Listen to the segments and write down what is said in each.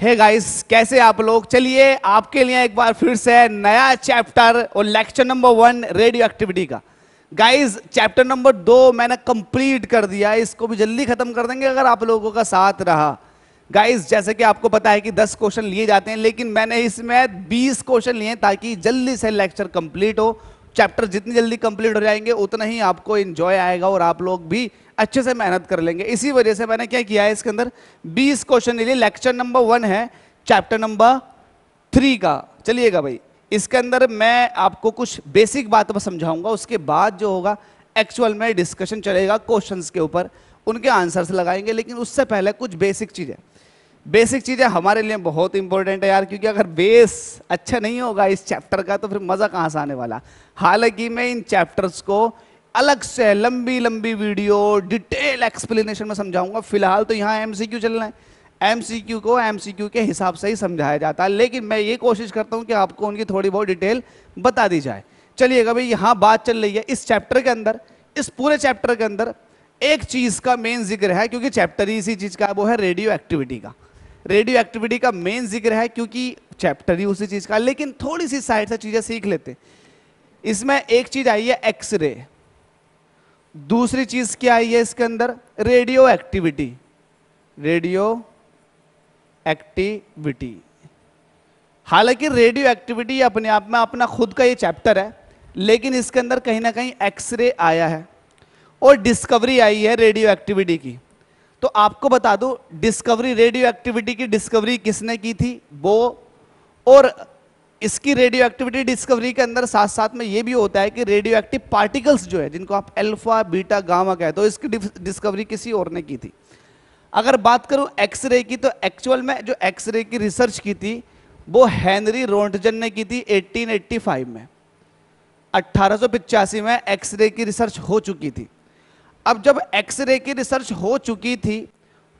हे hey guys कैसे आप लोग चलिए आपके लिए एक बार फिर से नया चैप्टर और lecture number one radioactivity का गाइस चैप्टर नंबर दो मैंने कंप्लीट कर दिया इसको भी जल्दी खत्म कर देंगे अगर आप लोगों का साथ रहा गाइस जैसे कि आपको पता है कि 10 क्वेश्चन लिए जाते हैं लेकिन मैंने इसमें 20 क्वेश्चन लिए ताकि जल्दी से लेक्चर कंप्लीट हो चैप्टर जितनी जल्दी कंप्लीट हो जाएंगे उतना ही आपको इंजॉय आएगा और आप लोग भी अच्छे से मेहनत कर लेंगे इसी वजह से मैंने क्या किया है इसके अंदर बीस क्वेश्चन ले लिए लेक्चर नंबर वन है चैप्टर नंबर थ्री का चलिएगा भाई इसके अंदर मैं आपको कुछ बेसिक बात समझाऊंगा उसके बाद जो होगा एक्चुअल में डिस्कशन चलेगा क्वेश्चंस के ऊपर उनके आंसर्स लगाएंगे लेकिन उससे पहले कुछ बेसिक चीज़ें बेसिक चीज़ें हमारे लिए बहुत इंपॉर्टेंट है यार क्योंकि अगर बेस अच्छा नहीं होगा इस चैप्टर का तो फिर मज़ा कहाँ से आने वाला हालांकि मैं इन चैप्टर्स को अलग से लंबी लंबी वीडियो डिटेल एक्सप्लेनेशन में समझाऊंगा फिलहाल तो यहाँ एम चल रहा है एम को एम के हिसाब से ही समझाया जाता है लेकिन मैं ये कोशिश करता हूँ कि आपको उनकी थोड़ी बहुत डिटेल बता दी जाए चलिएगा भाई यहाँ बात चल रही है इस चैप्टर के अंदर इस पूरे चैप्टर के अंदर एक चीज़ का मेन जिक्र है क्योंकि चैप्टर ही इसी चीज़ का वो है रेडियो एक्टिविटी का रेडियो एक्टिविटी का मेन जिक्र है क्योंकि चैप्टर ही उसी चीज़ का लेकिन थोड़ी सी साइड से चीज़ें सीख लेते इसमें एक चीज़ आई है एक्सरे दूसरी चीज़ क्या आई है इसके अंदर रेडियो एक्टिविटी रेडियो एक्टिविटी हालांकि रेडियो एक्टिविटी अपने आप में अपना खुद का ये चैप्टर है लेकिन इसके अंदर कहीं ना कहीं एक्सरे आया है और डिस्कवरी आई है रेडियो एक्टिविटी की तो आपको बता दूं डिस्कवरी रेडियो एक्टिविटी की डिस्कवरी किसने की थी वो और इसकी रेडियो एक्टिविटी डिस्कवरी के अंदर साथ साथ में ये भी होता है कि रेडियो एक्टिव पार्टिकल्स जो है जिनको आप एल्फा बीटा गामा कहते हो तो इसकी डिस्कवरी किसी और ने की थी अगर बात करूं एक्सरे की तो एक्चुअल में जो एक्सरे की रिसर्च की थी वो हेनरी रोन्टजन ने की थी 1885 में अट्ठारह में एक्सरे की रिसर्च हो चुकी थी अब जब एक्सरे की रिसर्च हो चुकी थी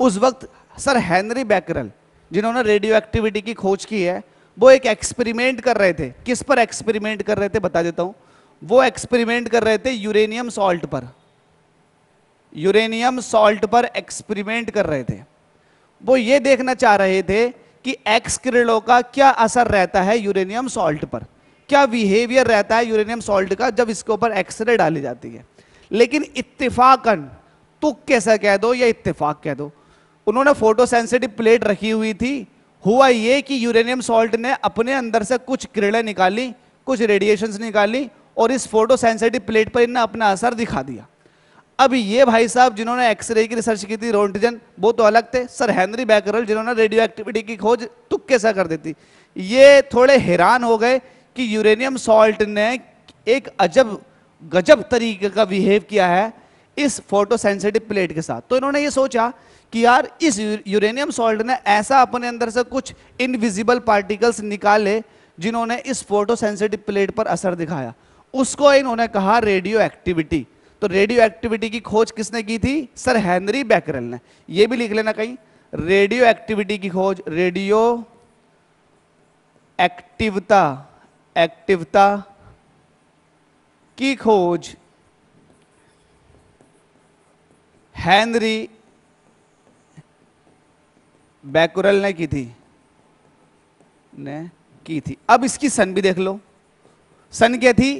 उस वक्त सर हैनरी बैकरल जिन्होंने रेडियो एक्टिविटी की खोज की है वो एक एक्सपेरिमेंट कर रहे थे किस पर एक्सपेरिमेंट कर रहे थे बता देता हूँ वो एक्सपेरिमेंट कर रहे थे यूरेनियम सॉल्ट पर यूरेनियम सॉल्ट पर एक्सपेरिमेंट कर रहे थे वो ये देखना चाह रहे थे कि एक्स किरणों का क्या असर रहता है यूरेनियम सॉल्ट पर क्या बिहेवियर रहता है यूरेनियम सॉल्ट का जब इसके ऊपर एक्सरे डाली जाती है लेकिन इतफाकन तुक कैसा कह दो या इतफाक कह दो उन्होंने फोटो सेंसिटिव प्लेट रखी हुई थी हुआ ये कि यूरेनियम सॉल्ट ने अपने अंदर से कुछ किरणें निकाली कुछ रेडिएशंस निकाली और इस फोटो सेंसिटिव प्लेट पर इन्हें अपना असर दिखा दिया अब ये भाई साहब जिन्होंने एक्सरे की रिसर्च की थी रोन्टिजन वो तो अलग थे सर हैनरी बैकरल जिन्होंने रेडियो एक्टिविटी की खोज तुक कैसा कर देती ये थोड़े हैरान हो गए कि यूरेनियम सॉल्ट ने एक अजब गजब तरीके का बिहेव किया है इस फोटोसेंसिटिव प्लेट के साथ तो इन्होंने ये सोचा कि यार इस यूरेनियम सॉल्ट ने ऐसा अपने अंदर से कुछ इनविजिबल पार्टिकल्स निकाले जिन्होंने इस फोटोसेंसिटिव प्लेट पर असर दिखाया उसको इन्होंने कहा रेडियो एक्टिविटी तो रेडियो एक्टिविटी की खोज किसने की थी सर हैनरी बैकरल ने यह भी लिख लेना कहीं रेडियो एक्टिविटी की खोज रेडियो एक्टिवता एक्टिवता की खोज हैनरी बैकुरल ने की थी ने की थी अब इसकी सन भी देख लो सन क्या थी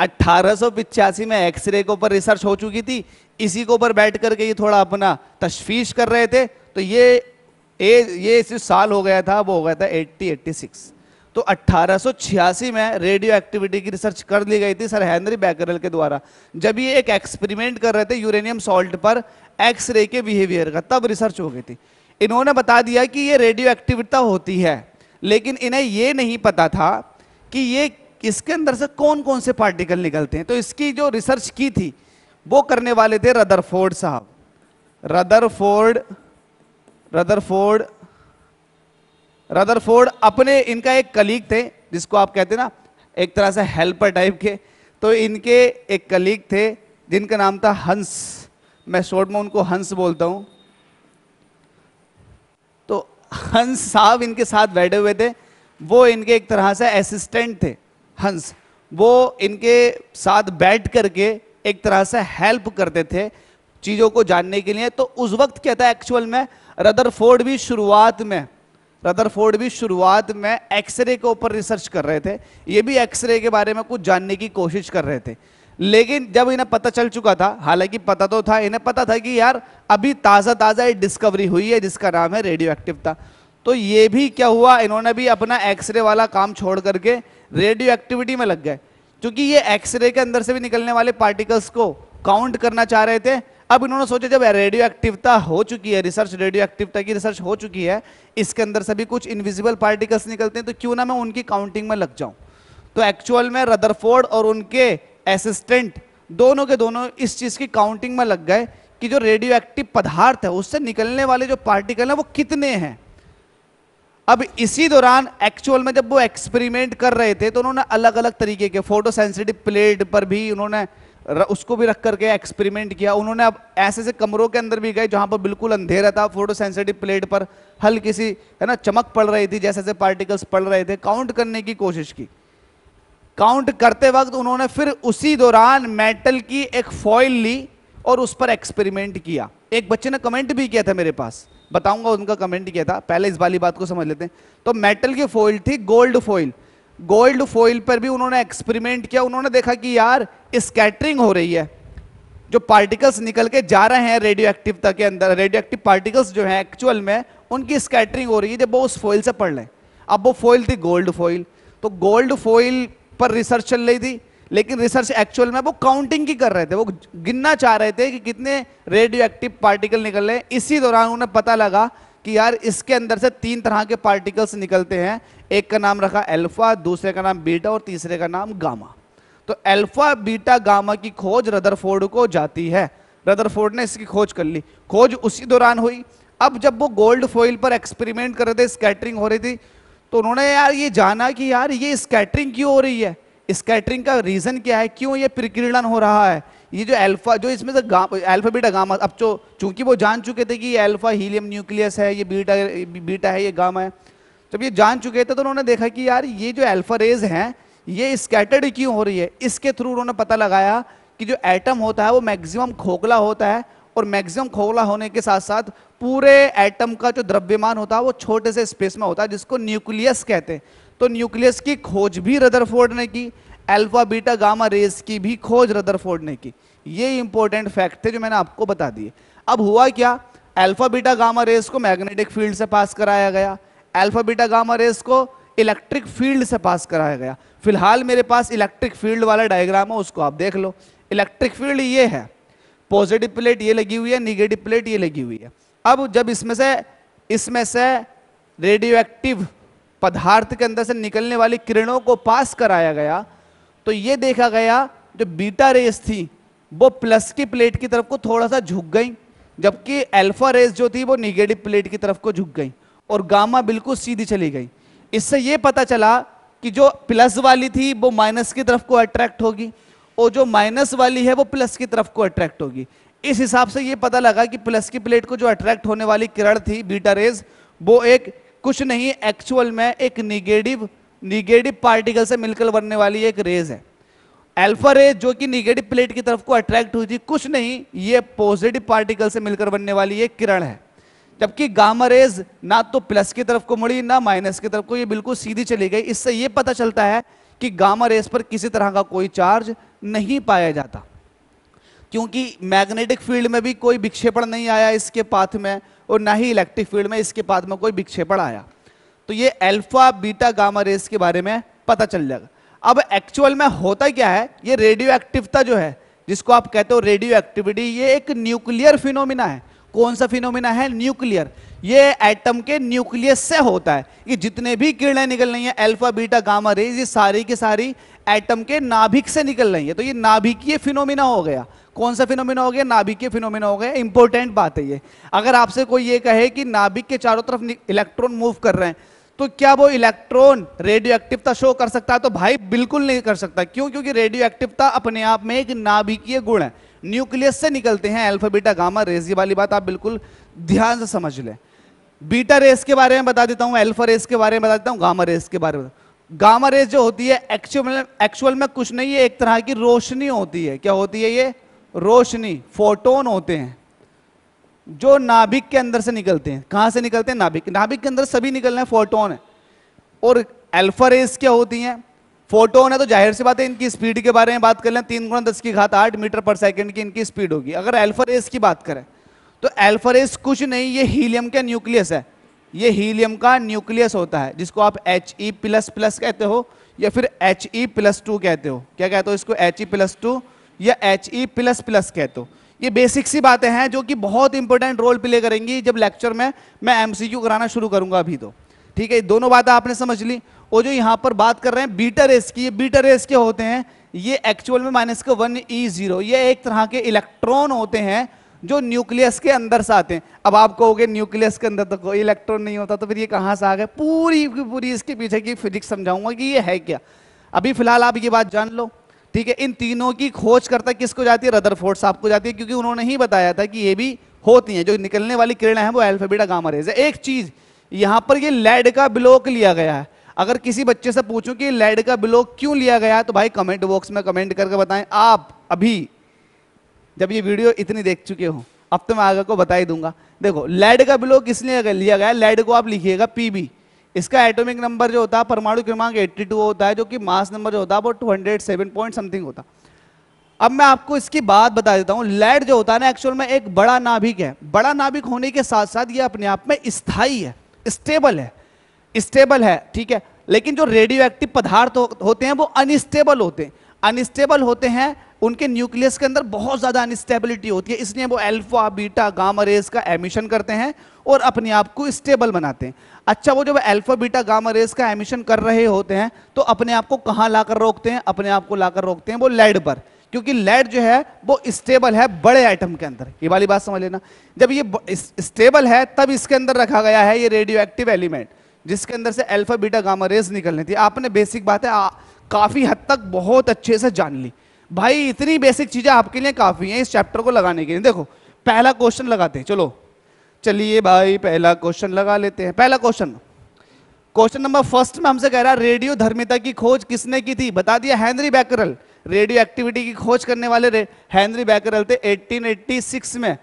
अट्ठारह में एक्सरे के ऊपर रिसर्च हो चुकी थी इसी के ऊपर बैठ करके ये थोड़ा अपना तशफीश कर रहे थे तो ये ए, ये साल हो गया था वो हो गया था 80 86 तो 1886 में रेडियो एक्टिविटी की रिसर्च कर ली गई थी सर हैनरी बैकरल के द्वारा जब ये एक एक्सपेरिमेंट कर रहे थे यूरेनियम सॉल्ट पर एक्सरे के बिहेवियर का तब रिसर्च हो गई थी इन्होंने बता दिया कि ये रेडियो एक्टिविटा होती है लेकिन इन्हें ये नहीं पता था कि ये इसके अंदर से कौन कौन से पार्टिकल निकलते हैं तो इसकी जो रिसर्च की थी वो करने वाले थे रदरफोर्ड साहब रदरफोर्ड रदरफोर्ड रदरफोर्ड अपने इनका एक कलीग थे जिसको आप कहते ना एक तरह से हेल्पर टाइप के तो इनके एक कलीग थे जिनका नाम था हंस मैं शॉर्ट में उनको हंस बोलता हूँ तो हंस साहब इनके साथ बैठे हुए थे वो इनके एक तरह से असिस्टेंट थे हंस वो इनके साथ बैठ करके एक तरह से हेल्प करते थे चीज़ों को जानने के लिए तो उस वक्त क्या था एक्चुअल में रदरफोर्ड भी शुरुआत में रदरफोर्ड भी शुरुआत में एक्सरे के ऊपर रिसर्च कर रहे थे ये भी एक्सरे के बारे में कुछ जानने की कोशिश कर रहे थे लेकिन जब इन्हें पता चल चुका था हालांकि पता तो था इन्हें पता था कि यार अभी ताज़ा ताज़ा एक डिस्कवरी हुई है जिसका नाम है रेडियो एक्टिव था तो ये भी क्या हुआ इन्होंने भी अपना एक्सरे वाला काम छोड़ करके रेडियो एक्टिविटी में लग गए क्योंकि ये एक्सरे के अंदर से भी निकलने वाले पार्टिकल्स को काउंट करना चाह रहे थे अब इन्होंने सोचा जब रेडियो एक्टिवता हो चुकी है रिसर्च रेडियो एक्टिवता की रिसर्च हो चुकी है इसके अंदर सभी कुछ इनविजिबल पार्टिकल्स निकलते हैं तो क्यों ना मैं उनकी काउंटिंग में लग जाऊं तो एक्चुअल में रदरफोर्ड और उनके असिस्टेंट दोनों के दोनों इस चीज़ की काउंटिंग में लग गए कि जो रेडियो एक्टिव पदार्थ है उससे निकलने वाले जो पार्टिकल है वो कितने हैं अब इसी दौरान एक्चुअल में जब वो एक्सपेरिमेंट कर रहे थे तो उन्होंने अलग अलग तरीके के फोटो सेंसिटिव प्लेट पर भी उन्होंने उसको भी रख करके एक्सपेरिमेंट किया उन्होंने अब ऐसे ऐसे कमरों के अंदर भी गए जहाँ पर बिल्कुल अंधेरा था फोटो सेंसिटिव प्लेट पर हल्की सी है ना चमक पड़ रही थी जैसे जैसे पार्टिकल्स पड़ रहे थे काउंट करने की कोशिश की काउंट करते वक्त उन्होंने फिर उसी दौरान मेटल की एक फॉइल ली और उस पर एक्सपेरिमेंट किया एक बच्चे ने कमेंट भी किया था मेरे पास बताऊंगा उनका कमेंट किया था पहले इस वाली बात को समझ लेते हैं तो मेटल की फॉइल थी गोल्ड फॉइल गोल्ड फॉइल पर भी उन्होंने एक्सपेरिमेंट किया उन्होंने देखा कि यार स्कैटरिंग हो रही है जो पार्टिकल्स निकल के जा रहे हैं रेडियो एक्टिवता के अंदर रेडियो एक्टिव पार्टिकल्स जो हैं एक्चुअल में उनकी स्कैटरिंग हो रही है जब वो उस फॉइल से पढ़ लें अब वो फॉइल थी गोल्ड फॉइल तो गोल्ड फॉइल पर रिसर्च चल रही थी लेकिन रिसर्च एक्चुअल में वो काउंटिंग की कर रहे थे वो गिनना चाह रहे थे कि कितने रेडियो एक्टिव पार्टिकल निकल रहे इसी दौरान उन्हें पता लगा कि यार इसके अंदर से तीन तरह के पार्टिकल्स निकलते हैं एक का नाम रखा अल्फा दूसरे का नाम बीटा और तीसरे का नाम गामा तो अल्फा बीटा गामा की खोज रदरफोर्ड को जाती है रदरफोर्ड ने इसकी खोज कर ली खोज उसी दौरान हुई अब जब वो गोल्ड फॉइल पर एक्सपेरिमेंट कर रहे थे स्कैटरिंग हो रही थी तो उन्होंने यार ये जाना कि यार ये स्कैटरिंग क्यों हो रही है स्कैटरिंग का रीज़न क्या है क्यों ये प्रकीर्णन हो रहा है ये जो अल्फा जो इसमें से अल्फा बीटा गामा अब जो चूंकि वो जान चुके थे कि ये अल्फा हीलियम न्यूक्लियस है ये बीटा बीटा है ये गामा है जब ये जान चुके थे तो, तो उन्होंने देखा कि यार ये जो एल्फा रेज हैं ये स्कैटर्ड क्यों हो रही है इसके थ्रू उन्होंने पता लगाया कि जो एटम होता है वो मैक्सिमम खोखला होता है और मैक्सिमम खोखला होने के साथ साथ पूरे एटम का जो द्रव्यमान होता है वो छोटे से स्पेस में होता है जिसको न्यूक्लियस कहते हैं तो न्यूक्लियस की खोज भी रदरफोर्ड ने की अल्फा बीटा गामा रेस की भी खोज रदरफोर्ड ने की ये इंपॉर्टेंट फैक्ट थे जो मैंने आपको बता दिए अब हुआ क्या अल्फा बीटा गामा रेस को मैग्नेटिक फील्ड से पास कराया गया अल्फा बीटा गामा रेस को इलेक्ट्रिक फील्ड से पास कराया गया फिलहाल मेरे पास इलेक्ट्रिक फील्ड वाला डायग्राम है उसको आप देख लो इलेक्ट्रिक फील्ड ये है पॉजिटिव प्लेट ये लगी हुई है निगेटिव प्लेट ये लगी हुई है अब जब इसमें से इसमें से रेडियो एक्टिव पदार्थ के अंदर से निकलने वाली किरणों को पास कराया गया तो ये देखा गया जो बीटा रेस थी वो प्लस की प्लेट की तरफ को थोड़ा सा झुक गई जबकि अल्फा रेस जो थी वो निगेटिव प्लेट की तरफ को झुक गई और गामा बिल्कुल सीधी चली गई इससे ये पता चला कि जो प्लस वाली थी वो माइनस की तरफ को अट्रैक्ट होगी और जो माइनस वाली है वो प्लस की तरफ को अट्रैक्ट होगी इस हिसाब से ये पता लगा कि प्लस की प्लेट को जो अट्रैक्ट होने वाली किरण थी बीटा रेज वो एक कुछ नहीं एक्चुअल में एक निगेटिव निगेटिव पार्टिकल से मिलकर बनने वाली एक रेज है अल्फा रेज जो कि निगेटिव प्लेट की तरफ को अट्रैक्ट हुई थी कुछ नहीं ये पॉजिटिव पार्टिकल से मिलकर बनने वाली एक किरण है जबकि गामा रेज ना तो प्लस की तरफ को मुड़ी ना माइनस की तरफ को ये बिल्कुल सीधी चली गई इससे ये पता चलता है कि गामा रेस पर किसी तरह का कोई चार्ज नहीं पाया जाता क्योंकि मैग्नेटिक फील्ड में भी कोई विक्षेपण नहीं आया इसके पाथ में और ना ही इलेक्ट्रिक फील्ड में इसके पाथ में कोई विक्षेपण आया तो ये अल्फा बीटा गामा रेस के बारे में पता चल जाएगा अब एक्चुअल में होता क्या है ये रेडियो एक्टिवता जो है जिसको आप कहते हो रेडियो एक्टिविटी ये एक न्यूक्लियर फिनोमिना है कौन सा फिनोमिना है न्यूक्लियर ये एटम के न्यूक्लियस से होता है ये जितने भी किरणें निकल रही हैं अल्फा बीटा गामा रेज ये सारी की सारी एटम के नाभिक से निकल रही है तो ये नाभिकीय फिनोमिना हो गया कौन सा फिनोमिना हो गया नाभिकीय फिनोमिना हो गया इंपॉर्टेंट बात है ये अगर आपसे कोई ये कहे कि नाभिक के चारों तरफ इलेक्ट्रॉन मूव कर रहे हैं तो क्या वो इलेक्ट्रॉन रेडियो एक्टिवता शो कर सकता है तो भाई बिल्कुल नहीं कर सकता क्यों क्योंकि रेडियो एक्टिवता अपने आप में एक नाभिकीय गुण है न्यूक्लियस से निकलते हैं अल्फा बीटा गामा रेस ये वाली बात आप बिल्कुल ध्यान से समझ लें बीटा रेस के बारे में बता देता हूँ अल्फा रेस के बारे में बता देता हूँ गामा रेस के बारे में गामा रेस जो होती है एक्चुअल एक्चुअल में कुछ नहीं है एक तरह की रोशनी होती है क्या होती है ये रोशनी फोटोन होते हैं जो नाभिक के अंदर से निकलते हैं कहाँ से निकलते हैं नाभिक नाभिक के अंदर सभी निकल रहे हैं फोटोन है और अल्फा रेस क्या होती हैं फोटो होना तो जाहिर सी बात है इनकी स्पीड के बारे में बात कर लें तीन गुणा दस की घात आठ मीटर पर सेकंड की इनकी स्पीड होगी अगर एल्फरेस की बात करें तो एल्फरेस कुछ नहीं ये हीलियम का न्यूक्लियस है ये हीलियम का न्यूक्लियस होता है जिसको आप एच ई प्लस प्लस कहते हो या फिर एच ई प्लस टू कहते हो क्या कहते हो इसको एच ई प्लस टू या एच ई प्लस प्लस कहते हो ये बेसिक सी बातें हैं जो कि बहुत इंपॉर्टेंट रोल प्ले करेंगी जब लेक्चर में मैं एमसीक्यू कराना शुरू करूंगा अभी तो ठीक है दोनों बातें आपने समझ ली वो जो यहाँ पर बात कर रहे हैं बीटा रेस की ये बीटा रेस के होते हैं ये एक्चुअल में माइनस का वन ई जीरो ये एक तरह के इलेक्ट्रॉन होते हैं जो न्यूक्लियस के अंदर से आते हैं अब आप कहोगे न्यूक्लियस के अंदर तो कोई इलेक्ट्रॉन नहीं होता तो फिर ये कहाँ से आ गए पूरी की पूरी इसके पीछे की फिजिक्स समझाऊंगा कि ये है क्या अभी फिलहाल आप ये बात जान लो ठीक है इन तीनों की खोज करता किसको जाती है रदरफोर्ड साहब को जाती है क्योंकि उन्होंने ही बताया था कि ये भी होती हैं जो निकलने वाली किरण है वो एल्फाबीटा गामा रेज है एक चीज़ यहाँ पर ये लेड का ब्लॉक लिया गया है अगर किसी बच्चे से पूछूं कि लेड का बिलो क्यों लिया गया तो भाई कमेंट बॉक्स में कमेंट करके बताएं आप अभी जब ये वीडियो इतनी देख चुके हो अब तो मैं आगे को बता ही दूंगा देखो लेड का बिलो किस लिए लिया गया लेड को आप लिखिएगा पीबी इसका एटोमिक नंबर जो होता है परमाणु क्रमांक टू होता है जो कि मास नंबर जो होता है वो सेवन पॉइंट समथिंग होता अब मैं आपको इसकी बात बता देता हूँ लेड जो होता है ना एक्चुअल में एक बड़ा नाभिक है बड़ा नाभिक होने के साथ साथ ये अपने आप में स्थायी है स्टेबल है स्टेबल है ठीक है लेकिन जो रेडियो एक्टिव पदार्थ हो, होते हैं वो अनस्टेबल होते हैं अनस्टेबल होते हैं उनके न्यूक्लियस के अंदर बहुत ज़्यादा अनस्टेबिलिटी होती है इसलिए वो अल्फा बीटा गामा रेस का एमिशन करते हैं और अपने आप को स्टेबल बनाते हैं अच्छा वो जब अल्फा बीटा गामा रेस का एमिशन कर रहे होते हैं तो अपने आप को कहाँ कर रोकते हैं अपने आप को कर रोकते हैं वो लेड पर क्योंकि लेड जो है वो स्टेबल है बड़े आइटम के अंदर ये वाली बात समझ लेना जब ये स्टेबल है तब इसके अंदर रखा गया है ये रेडियो एक्टिव एलिमेंट जिसके अंदर से अल्फा बीटा गामा रेज निकलनी थी आपने बेसिक बातें काफ़ी हद तक बहुत अच्छे से जान ली भाई इतनी बेसिक चीज़ें आपके लिए काफ़ी हैं इस चैप्टर को लगाने के लिए देखो पहला क्वेश्चन लगाते हैं चलो चलिए भाई पहला क्वेश्चन लगा लेते हैं पहला क्वेश्चन क्वेश्चन नंबर फर्स्ट में हमसे कह रहा है रेडियो धर्मिता की खोज किसने की थी बता दिया हैनरी बैकरल रेडियो एक्टिविटी की खोज करने वाले हैनरी बैकरल थे 1886 में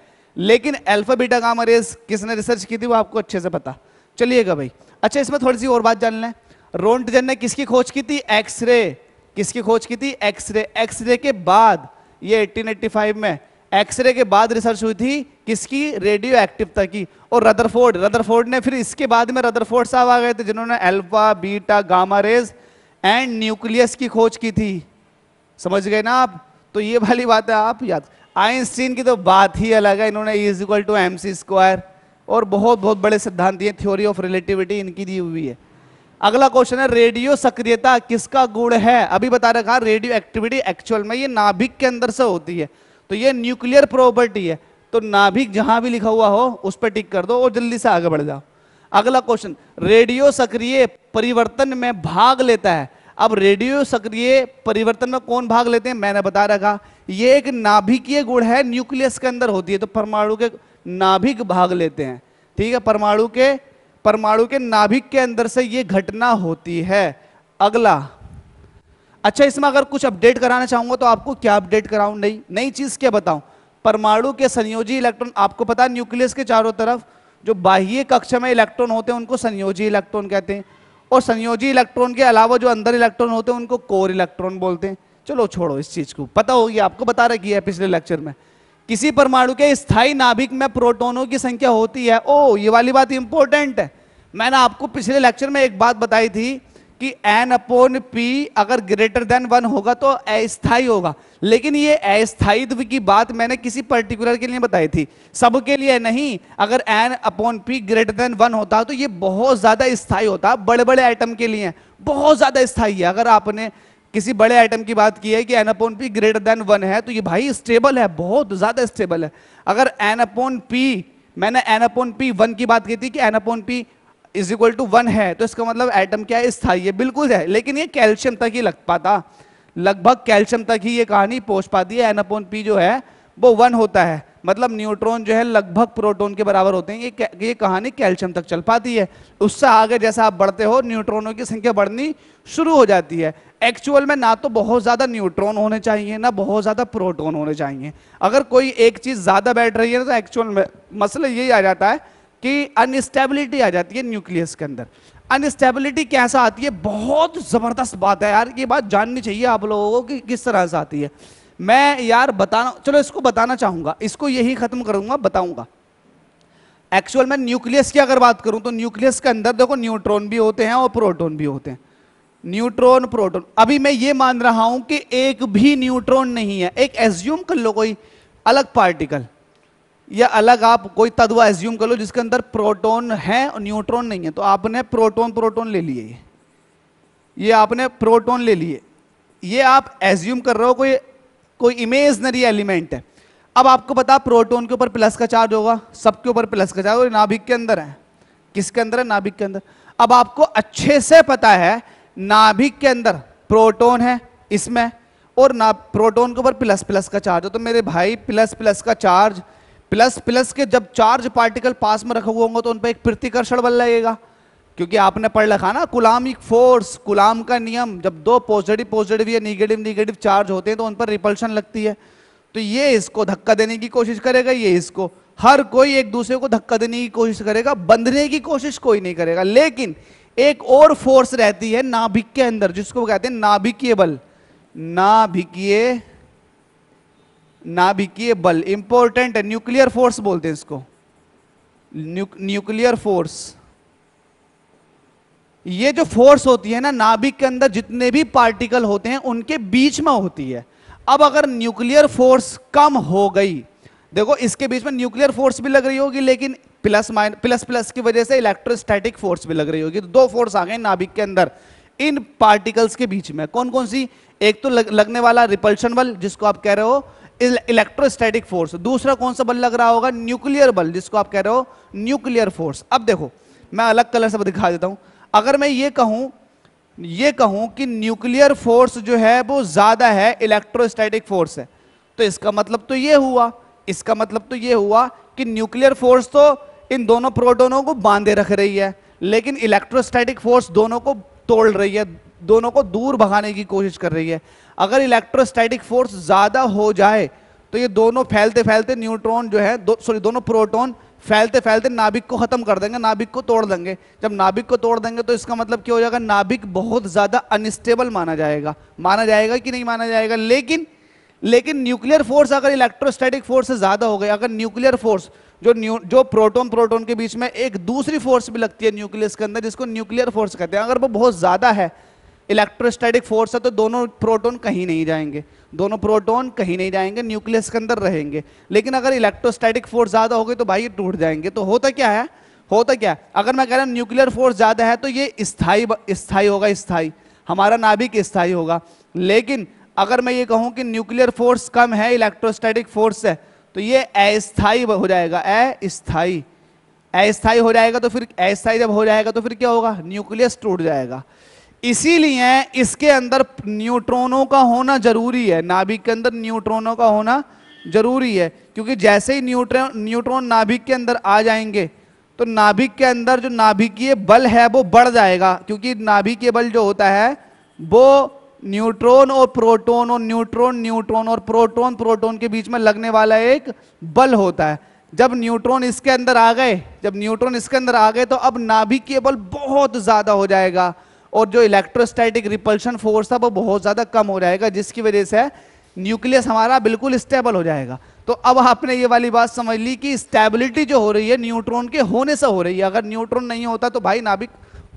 लेकिन अल्फा बीटा गामा रेस किसने रिसर्च की थी वो आपको अच्छे से पता चलिएगा भाई अच्छा इसमें थोड़ी सी और बात जान लें रोन्टजन ने किसकी खोज की थी एक्सरे किसकी खोज की थी एक्सरे एक्सरे के बाद ये 1885 में एक्सरे के बाद रिसर्च हुई थी किसकी रेडियो एक्टिवता की और रदरफोर्ड रदरफोर्ड ने फिर इसके बाद में रदरफोर्ड साहब आ गए थे जिन्होंने alpha beta gamma rays and nucleus की खोज की थी समझ गए ना आप तो ये वाली बात है आप याद आइंस्टीन की तो बात ही अलग है इन्होंने is equal to M C square और बहुत बहुत बड़े सिद्धांत हैं थ्योरी ऑफ रिलेटिविटी इनकी दी हुई है अगला क्वेश्चन है रेडियो सक्रियता किसका गुण है अभी बता रखा रेडियो एक्टिविटी एक्चुअल में ये नाभिक के अंदर से होती है तो ये न्यूक्लियर प्रॉपर्टी है तो नाभिक जहां भी लिखा हुआ हो उस पर टिक कर दो और जल्दी से आगे बढ़ जाओ अगला क्वेश्चन रेडियो सक्रिय परिवर्तन में भाग लेता है अब रेडियो सक्रिय परिवर्तन में कौन भाग लेते हैं मैंने बता रखा ये एक नाभिकीय गुण है न्यूक्लियस के अंदर होती है तो परमाणु के नाभिक भाग लेते हैं ठीक है परमाणु के परमाणु के नाभिक के अंदर से ये घटना होती है अगला अच्छा इसमें अगर कुछ अपडेट कराना चाहूंगा तो आपको क्या अपडेट कराऊं नई नई चीज क्या बताऊं परमाणु के संयोजी इलेक्ट्रॉन आपको पता है न्यूक्लियस के चारों तरफ जो बाह्य कक्ष में इलेक्ट्रॉन होते हैं उनको संयोजी इलेक्ट्रॉन कहते हैं और संयोजी इलेक्ट्रॉन के अलावा जो अंदर इलेक्ट्रॉन होते हैं उनको कोर इलेक्ट्रॉन बोलते हैं चलो छोड़ो इस चीज को पता होगी आपको बता रखी है पिछले लेक्चर में किसी परमाणु के स्थाई नाभिक में प्रोटोनों की संख्या होती है ओ ये वाली बात इंपॉर्टेंट है मैंने आपको पिछले लेक्चर में एक बात बताई थी कि एन अपोन पी अगर ग्रेटर देन वन होगा तो अस्थाई होगा लेकिन ये अस्थायित्व की बात मैंने किसी पर्टिकुलर के लिए बताई थी सबके लिए नहीं अगर N upon P greater than one होता तो ये बहुत ज़्यादा स्थायी होता बड़े बड़े आइटम के लिए बहुत ज़्यादा स्थायी है अगर आपने किसी बड़े आइटम की बात की है कि N upon P greater than one है तो ये भाई स्टेबल है बहुत ज़्यादा स्टेबल है अगर एनापोन पी मैंने एनापोन पी वन की बात की थी कि N upon P is equal to one है तो इसका मतलब एटम क्या है स्थाई है बिल्कुल है लेकिन ये कैल्शियम तक ही लग पाता लगभग कैल्शियम तक ही ये कहानी पहुंच पाती है एनापोन पी जो है वो वन होता है मतलब न्यूट्रॉन जो है लगभग प्रोटॉन के बराबर होते हैं ये ये कहानी कैल्शियम तक चल पाती है उससे आगे जैसा आप बढ़ते हो न्यूट्रॉनों की संख्या बढ़नी शुरू हो जाती है एक्चुअल में ना तो बहुत ज़्यादा न्यूट्रॉन होने चाहिए ना बहुत ज़्यादा प्रोटोन होने चाहिए अगर कोई एक चीज़ ज़्यादा बैठ रही है तो एक्चुअल में मसला यही आ जाता है कि अनस्टेबिलिटी आ जाती है न्यूक्लियस के अंदर अनस्टेबिलिटी कैसा आती है बहुत ज़बरदस्त बात है यार ये बात जाननी चाहिए आप लोगों को कि किस तरह से आती है मैं यार बताना चलो इसको बताना चाहूँगा इसको यही ख़त्म करूँगा बताऊँगा एक्चुअल मैं न्यूक्लियस की अगर बात करूँ तो न्यूक्लियस के अंदर देखो न्यूट्रॉन भी होते हैं और प्रोटोन भी होते हैं न्यूट्रॉन प्रोटोन अभी मैं ये मान रहा हूं कि एक भी न्यूट्रॉन नहीं है एक एज्यूम कर लो कोई अलग पार्टिकल या अलग आप कोई तदवा एज्यूम कर लो जिसके अंदर प्रोटोन है और न्यूट्रॉन नहीं है तो आपने प्रोटोन प्रोटोन ले लिए ये आपने प्रोटोन ले लिए ये आप एज्यूम कर रहे हो कोई कोई इमेजनरी एलिमेंट है अब आपको पता प्रोटोन के ऊपर प्लस का चार्ज होगा सबके ऊपर प्लस का चार्ज नाभिक के अंदर है किसके अंदर है नाभिक के अंदर अब आपको अच्छे से पता है नाभिक के अंदर प्रोटोन है इसमें और ना प्रोटोन के ऊपर प्लस प्लस का चार्ज हो तो मेरे भाई प्लस प्लस का चार्ज प्लस प्लस के जब चार्ज पार्टिकल पास में रखा हुआ होगा तो उन पर एक प्रतिकर्षण बल लगेगा क्योंकि आपने पढ़ लिखा ना कुलामिक फोर्स कुलाम का नियम जब दो पॉजिटिव पॉजिटिव या निगेटिव निगेटिव चार्ज होते हैं तो उन पर रिपल्शन लगती है तो ये इसको धक्का देने की कोशिश करेगा ये इसको हर कोई एक दूसरे को धक्का देने की कोशिश करेगा बंधने की कोशिश कोई नहीं करेगा लेकिन एक और फोर्स रहती है नाभिक के अंदर जिसको कहते हैं नाभिकीय बल नाभिकीय नाभिकीय बल इंपॉर्टेंट है न्यूक्लियर फोर्स बोलते हैं इसको न्यूक्लियर फोर्स ये जो फोर्स होती है ना नाभिक के अंदर जितने भी पार्टिकल होते हैं उनके बीच में होती है अब अगर न्यूक्लियर फोर्स कम हो गई देखो इसके बीच में न्यूक्लियर फोर्स भी लग रही होगी लेकिन प्लस माइन प्लस प्लस की वजह से इलेक्ट्रोस्टैटिक फोर्स भी लग रही होगी तो दो फोर्स आ गए नाभिक के अंदर इन पार्टिकल्स के बीच में कौन कौन सी एक तो लग, लगने वाला रिपल्शन बल जिसको आप कह रहे हो इलेक्ट्रोस्टैटिक फोर्स दूसरा कौन सा बल लग रहा होगा न्यूक्लियर बल जिसको आप कह रहे हो न्यूक्लियर फोर्स अब देखो मैं अलग कलर से दिखा देता हूं अगर मैं ये कहूँ ये कहूँ कि न्यूक्लियर फोर्स जो है वो ज़्यादा है इलेक्ट्रोस्टैटिक फोर्स है तो इसका मतलब तो ये हुआ इसका मतलब तो ये हुआ कि न्यूक्लियर फोर्स तो इन दोनों प्रोटोनों को बांधे रख रही है लेकिन इलेक्ट्रोस्टैटिक फोर्स दोनों को तोड़ रही है दोनों को दूर भगाने की कोशिश कर रही है अगर इलेक्ट्रोस्टैटिक फोर्स ज़्यादा हो जाए तो ये दोनों फैलते फैलते न्यूट्रॉन जो है दो, सॉरी दोनों प्रोटॉन फैलते फैलते नाभिक को ख़त्म कर देंगे नाभिक को तोड़ देंगे जब नाभिक को तोड़ देंगे तो इसका मतलब क्या हो जाएगा नाभिक बहुत ज़्यादा अनस्टेबल माना जाएगा माना जाएगा कि नहीं माना जाएगा लेकिन लेकिन न्यूक्लियर फोर्स अगर इलेक्ट्रोस्टैटिक फोर्स से ज़्यादा हो गई अगर न्यूक्लियर फोर्स जो न्यू जो प्रोटोन प्रोटोन के बीच में एक दूसरी फोर्स भी लगती है न्यूक्लियस के अंदर जिसको न्यूक्लियर फोर्स कहते हैं अगर वो बहुत ज़्यादा है इलेक्ट्रोस्टैटिक फोर्स है तो दोनों प्रोटॉन कहीं नहीं जाएंगे दोनों प्रोटॉन कहीं नहीं जाएंगे न्यूक्लियस के अंदर रहेंगे लेकिन अगर इलेक्ट्रोस्टैटिक फोर्स ज़्यादा हो गई तो भाई ये टूट जाएंगे तो होता क्या है होता क्या है अगर मैं कह रहा हूँ न्यूक्लियर फोर्स ज़्यादा है तो ये स्थाई स्थाई होगा स्थाई हमारा नाभिक स्थाई होगा लेकिन अगर मैं ये कहूँ कि न्यूक्लियर फोर्स कम है इलेक्ट्रोस्टैटिक फोर्स है तो ये अस्थाई हो जाएगा अस्थाई अस्थाई हो जाएगा तो फिर अस्थाई जब हो जाएगा तो फिर क्या होगा न्यूक्लियस टूट जाएगा इसीलिए इसके अंदर न्यूट्रॉनों का होना जरूरी है नाभिक के अंदर न्यूट्रॉनों का होना जरूरी है क्योंकि जैसे ही न्यूट्रॉन न्यूट्रॉन नाभिक के अंदर आ जाएंगे तो नाभिक के अंदर जो नाभिकीय बल है वो बढ़ जाएगा क्योंकि नाभिकीय बल जो होता है वो न्यूट्रॉन और प्रोटोन और न्यूट्रॉन न्यूट्रॉन और प्रोटोन प्रोटोन के बीच में लगने वाला एक बल होता है जब न्यूट्रॉन इसके अंदर आ गए जब न्यूट्रॉन इसके अंदर आ गए तो अब नाभिकीय बल बहुत ज़्यादा हो जाएगा और जो इलेक्ट्रोस्टैटिक रिपल्शन फोर्स था वो बहुत ज़्यादा कम हो जाएगा जिसकी वजह से न्यूक्लियस हमारा बिल्कुल स्टेबल हो जाएगा तो अब आपने ये वाली बात समझ ली कि स्टेबिलिटी जो हो रही है न्यूट्रॉन के होने से हो रही है अगर न्यूट्रॉन नहीं होता तो भाई नाभिक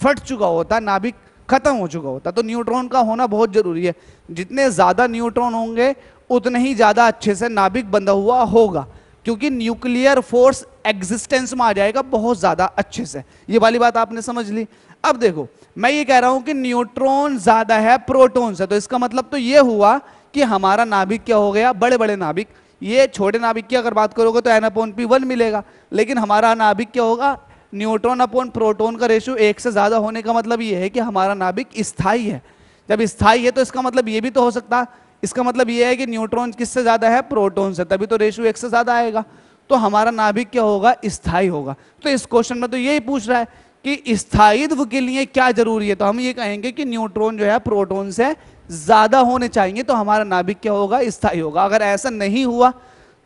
फट चुका होता नाभिक खत्म हो चुका होता तो न्यूट्रॉन का होना बहुत ज़रूरी है जितने ज़्यादा न्यूट्रॉन होंगे उतने ही ज़्यादा अच्छे से नाभिक बंधा हुआ होगा क्योंकि न्यूक्लियर फोर्स एग्जिस्टेंस में आ जाएगा बहुत ज़्यादा अच्छे से ये वाली बात आपने समझ ली अब देखो मैं ये कह रहा हूं कि न्यूट्रॉन ज्यादा है प्रोटोन से तो इसका मतलब तो ये हुआ कि हमारा नाभिक क्या हो गया बड़े बड़े नाभिक ये छोटे नाभिक की अगर बात करोगे तो एन अपोन पी वन मिलेगा लेकिन हमारा नाभिक क्या होगा न्यूट्रॉन अपोन प्रोटोन का रेशियो एक से ज़्यादा होने का मतलब ये है कि हमारा नाभिक स्थाई है जब स्थाई है तो इसका मतलब ये भी तो हो सकता इसका मतलब ये है कि न्यूट्रॉन किससे ज़्यादा है प्रोटोन से तभी तो रेशियो एक से ज़्यादा आएगा तो हमारा नाभिक क्या होगा स्थाई होगा तो इस क्वेश्चन में तो यही पूछ रहा है कि स्थायित्व के लिए क्या जरूरी है तो हम ये कहेंगे कि न्यूट्रॉन जो है प्रोटोन से ज़्यादा होने चाहिए तो हमारा नाभिक क्या होगा स्थायी होगा अगर ऐसा नहीं हुआ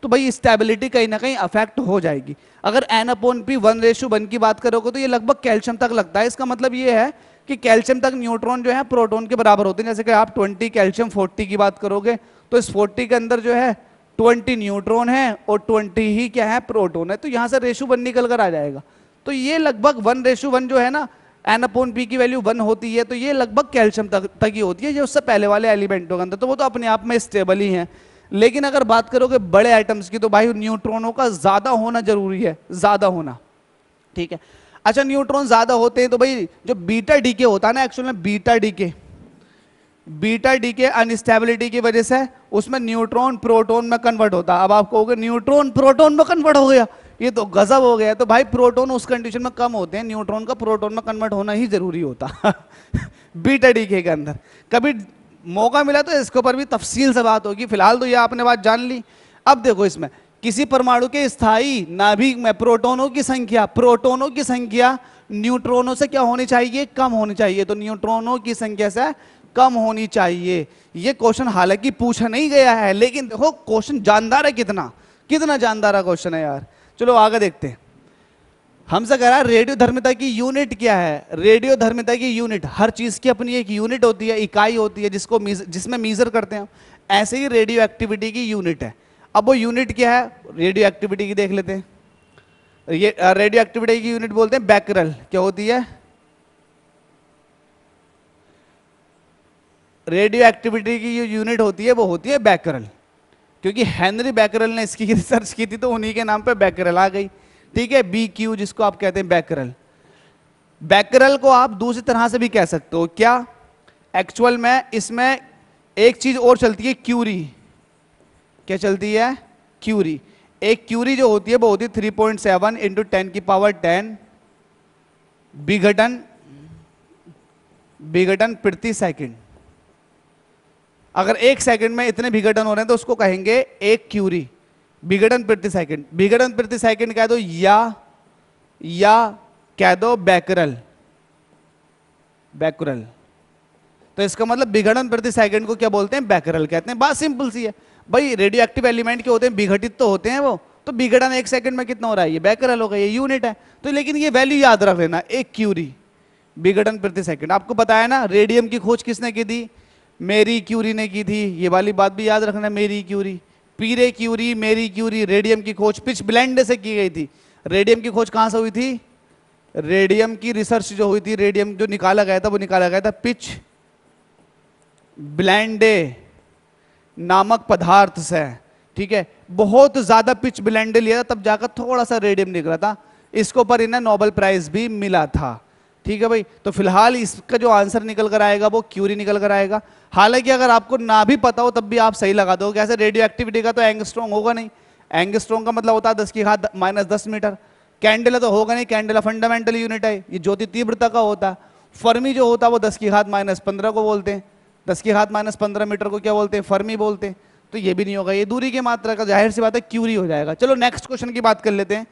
तो भाई स्टेबिलिटी कहीं ना कहीं अफेक्ट हो जाएगी अगर N upon P one ratio one की बात करोगे तो ये लगभग कैल्शियम तक लगता है इसका मतलब ये है कि कैल्शियम तक न्यूट्रॉन जो है प्रोटोन के बराबर होते हैं जैसे कि आप 20 कैल्शियम 40 की बात करोगे तो इस 40 के अंदर जो है 20 न्यूट्रॉन है और 20 ही क्या है प्रोटोन है तो यहाँ से रेशू वन निकल कर आ जाएगा तो ये लगभग वन रेशू वन जो है ना एन अपोन पी की वैल्यू वन होती है तो ये लगभग कैल्शियम तक तक ही होती है ये उससे पहले वाले एलिमेंटों के अंदर तो वो तो अपने आप में स्टेबल ही है लेकिन अगर बात करोगे बड़े आइटम्स की तो भाई न्यूट्रॉनों का ज़्यादा होना जरूरी है ज़्यादा होना ठीक है अच्छा न्यूट्रॉन ज़्यादा होते हैं तो भाई जो बीटा डी होता है ना एक्चुअल में बीटा डी बीटा डी के अनस्टेबिलिटी की वजह से उसमें न्यूट्रॉन प्रोटॉन में कन्वर्ट होता है अब आप कहोगे न्यूट्रॉन प्रोटॉन में कन्वर्ट हो गया ये तो गजब हो गया तो भाई प्रोटोन उस कंडीशन में कम होते हैं न्यूट्रॉन का प्रोटोन में कन्वर्ट होना ही जरूरी होता बीटाडी के अंदर कभी मौका मिला तो इसके ऊपर भी तफसील से बात होगी फिलहाल तो ये आपने बात जान ली अब देखो इसमें किसी परमाणु के स्थायी नाभिक में प्रोटोनों की संख्या प्रोटोनों की संख्या न्यूट्रॉनों से क्या होनी चाहिए कम होनी चाहिए तो न्यूट्रॉनों की संख्या से कम होनी चाहिए यह क्वेश्चन हालांकि पूछा नहीं गया है लेकिन देखो क्वेश्चन जानदार है कितना कितना जानदार क्वेश्चन है यार चलो आगे देखते हैं हमसे कह रहा है रेडियो धर्मिता की यूनिट क्या है रेडियो धर्मिता की यूनिट हर चीज़ की अपनी एक यूनिट होती है इकाई होती है जिसको जिसमें मीज़र करते हैं ऐसे ही रेडियो एक्टिविटी की यूनिट है अब वो यूनिट क्या है रेडियो एक्टिविटी की देख लेते हैं ये रेडियो एक्टिविटी की यूनिट बोलते हैं बैकरल क्या होती है रेडियो एक्टिविटी की जो यूनिट होती है वो होती है बैकरल क्योंकि हेनरी बैकरल ने इसकी रिसर्च की थी तो उन्हीं के नाम पे बैकरल आ गई ठीक है बी क्यू जिसको आप कहते हैं बैकरल बैकरल को आप दूसरी तरह से भी कह सकते हो क्या एक्चुअल में इसमें एक चीज और चलती है क्यूरी क्या चलती है क्यूरी एक क्यूरी जो होती है वो होती है three point seven into ten की पावर टेन विघटन विघटन प्रति सेकंड अगर एक सेकंड में इतने विघटन हो रहे हैं तो उसको कहेंगे एक क्यूरी विघटन प्रति सेकंड विघटन प्रति सेकंड कह दो या या कह दो बैकरल बैकरल तो इसका मतलब विघटन प्रति सेकंड को क्या बोलते हैं बैकरल कहते हैं बात सिंपल सी है भाई रेडियो एक्टिव एलिमेंट के होते हैं विघटित तो होते हैं वो तो विघटन एक सेकंड में कितना हो रहा है ये बैकरल होगा ये यूनिट है तो लेकिन ये वैल्यू याद रख लेना एक क्यूरी विघटन प्रति सेकंड आपको बताया ना रेडियम की खोज किसने की थी मेरी क्यूरी ने की थी ये वाली बात भी याद रखना Marie Curie Pierre Curie Marie Curie radium की खोज पिच ब्लेंड से की गई थी रेडियम की खोज कहाँ से हुई थी रेडियम की रिसर्च जो हुई थी रेडियम जो निकाला गया था वो निकाला गया था पिच ब्लेंडे नामक पदार्थ से ठीक है बहुत ज़्यादा पिच ब्लैंडे लिया था तब जाकर थोड़ा सा रेडियम निकला था इसके ऊपर इन्हें नोबल प्राइज़ भी मिला था ठीक है भाई तो फिलहाल इसका जो आंसर निकल कर आएगा वो क्यूरी निकल कर आएगा हालांकि अगर आपको ना भी पता हो तब भी आप सही लगा दो कैसे रेडियो एक्टिविटी का तो एंगस्ट्रॉन्ग होगा नहीं एंगस्ट्रॉन्ग का मतलब होता है दस की घात माइनस दस मीटर कैंडला तो होगा नहीं कैंडला फंडामेंटल यूनिट है ये ज्योति तीव्रता का होता है फर्मी जो होता है वो दस की घात माइनस पंद्रह को बोलते हैं दस की घात माइनस पंद्रह मीटर को क्या बोलते हैं फर्मी बोलते हैं तो ये भी नहीं होगा ये दूरी की मात्रा का जाहिर सी बात है क्यूरी हो जाएगा चलो नेक्स्ट क्वेश्चन की बात कर लेते हैं